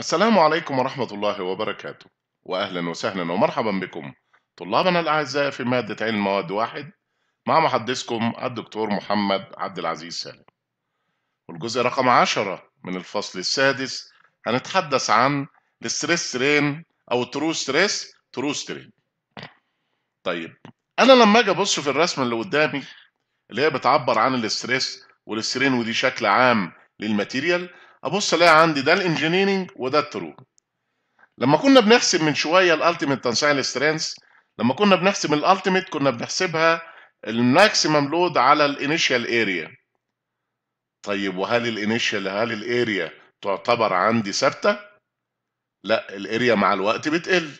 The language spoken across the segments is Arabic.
السلام عليكم ورحمة الله وبركاته وأهلا وسهلا ومرحبا بكم طلابنا الأعزاء في مادة علم مواد واحد مع محدثكم الدكتور محمد عبد العزيز سالم والجزء رقم عشرة من الفصل السادس هنتحدث عن الستريس ترين أو الترو ستريس ترو سترين طيب أنا لما أجي أبص في الرسمة اللي قدامي اللي هي بتعبر عن الستريس والسترين ودي شكل عام للماتيريال ابص الاقي عندي ده الانجينيرنج وده الترو لما كنا بنحسب من شويه الالتيميت تنسيل سترينث لما كنا بنحسب الالتيميت كنا بنحسبها الماكسيمم لود على الانيشال اريا طيب وهل الانيشال هل الاريا تعتبر عندي ثابته لا الاريا مع الوقت بتقل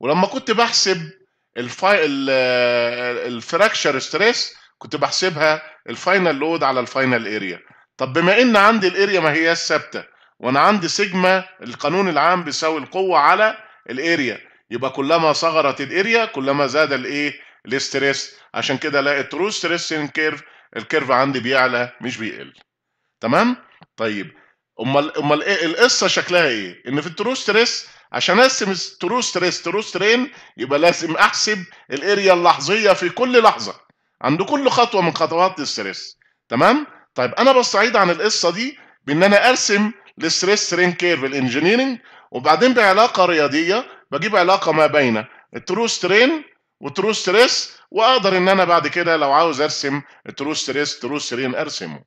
ولما كنت بحسب الفراكشر ستريس كنت بحسبها الفاينل لود على الفاينل اريا طب بما ان عندي الاريا ما هياش ثابته وانا عندي سيجما القانون العام بيساوي القوه على الاريا يبقى كلما صغرت الاريا كلما زاد الايه الاستريس عشان كده الاقي الترو ستريسنج كيرف الكيرف عندي بيعلى مش بيقل تمام طيب امال امال ايه القصه شكلها ايه ان في الترو ستريس عشان اقسم ترو ستريس ترو سترين يبقى لازم احسب الاريا اللحظيه في كل لحظه عند كل خطوه من خطوات الستريس تمام طيب انا بستعيد عن القصه دي بان انا ارسم الستريس سترين كيرف الانجينيرنج وبعدين بعلاقه رياضيه بجيب علاقه ما بين الترو سترين وترو ستريس واقدر ان انا بعد كده لو عاوز ارسم الترو ستريس ترو سترين ارسمه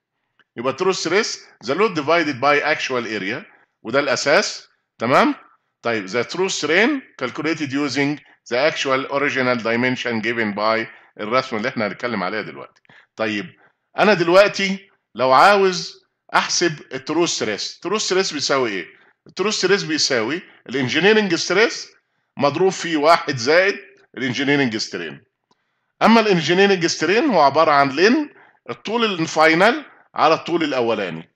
يبقى ترو ستريس ذا لود ديفايدد باي اكشوال اريا وده الاساس تمام طيب ذا ترو سترين كالكوليتد يوزنج ذا اكشوال اوريجينال دايمنشن جيفن باي الرسم اللي احنا هنتكلم عليها دلوقتي طيب انا دلوقتي لو عاوز احسب الترو ستريس الترو ستريس بيساوي ايه الترو ستريس بيساوي الانجينيرنج ستريس مضروب في واحد زائد الانجينيرنج سترين اما الانجينيرنج سترين هو عباره عن لين الطول الفاينل على الطول الاولاني